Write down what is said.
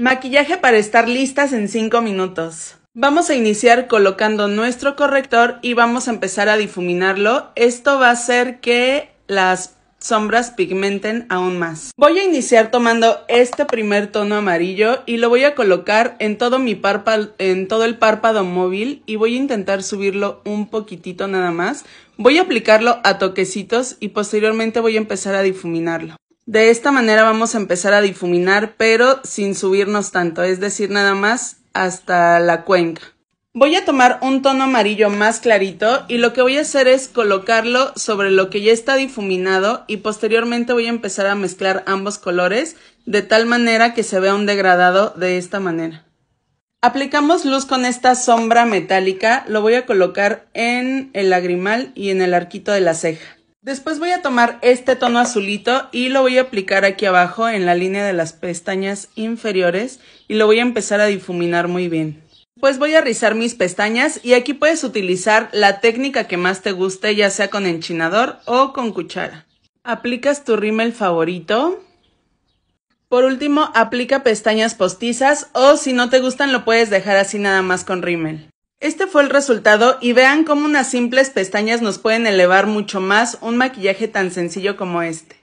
Maquillaje para estar listas en 5 minutos. Vamos a iniciar colocando nuestro corrector y vamos a empezar a difuminarlo. Esto va a hacer que las sombras pigmenten aún más. Voy a iniciar tomando este primer tono amarillo y lo voy a colocar en todo mi en todo el párpado móvil y voy a intentar subirlo un poquitito nada más. Voy a aplicarlo a toquecitos y posteriormente voy a empezar a difuminarlo. De esta manera vamos a empezar a difuminar, pero sin subirnos tanto, es decir, nada más hasta la cuenca. Voy a tomar un tono amarillo más clarito y lo que voy a hacer es colocarlo sobre lo que ya está difuminado y posteriormente voy a empezar a mezclar ambos colores de tal manera que se vea un degradado de esta manera. Aplicamos luz con esta sombra metálica, lo voy a colocar en el lagrimal y en el arquito de la ceja. Después voy a tomar este tono azulito y lo voy a aplicar aquí abajo en la línea de las pestañas inferiores y lo voy a empezar a difuminar muy bien. Pues voy a rizar mis pestañas y aquí puedes utilizar la técnica que más te guste, ya sea con enchinador o con cuchara. Aplicas tu rímel favorito. Por último, aplica pestañas postizas o si no te gustan lo puedes dejar así nada más con rímel. Este fue el resultado y vean cómo unas simples pestañas nos pueden elevar mucho más un maquillaje tan sencillo como este.